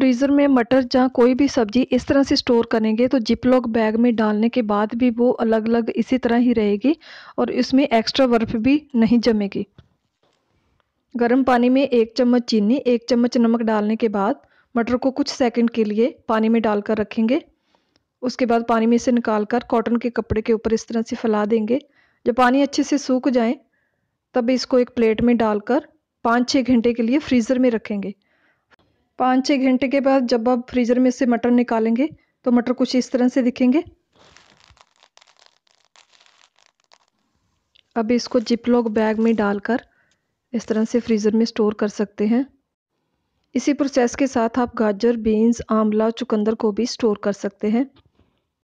freezer में मटर या कोई भी सब्ज़ी इस तरह से स्टोर करेंगे तो जिपलॉक बैग में डालने के बाद भी वो अलग अलग इसी तरह ही रहेगी और इसमें एक्स्ट्रा बर्फ़ भी नहीं जमेगी गर्म पानी में एक चम्मच चीनी एक चम्मच नमक डालने के बाद मटर को कुछ सेकंड के लिए पानी में डालकर रखेंगे उसके बाद पानी में से निकाल कर कॉटन के कपड़े के ऊपर इस तरह से फैला देंगे जब पानी अच्छे से सूख जाए तब इसको एक प्लेट में डालकर पाँच छः घंटे के लिए फ्रीज़र में रखेंगे पाँच छः घंटे के बाद जब आप फ्रीज़र में से मटर निकालेंगे तो मटर कुछ इस तरह से दिखेंगे अब इसको जिपलॉक बैग में डालकर इस तरह से फ्रीज़र में स्टोर कर सकते हैं इसी प्रोसेस के साथ आप गाजर बीन्स आंवला चुकंदर को भी स्टोर कर सकते हैं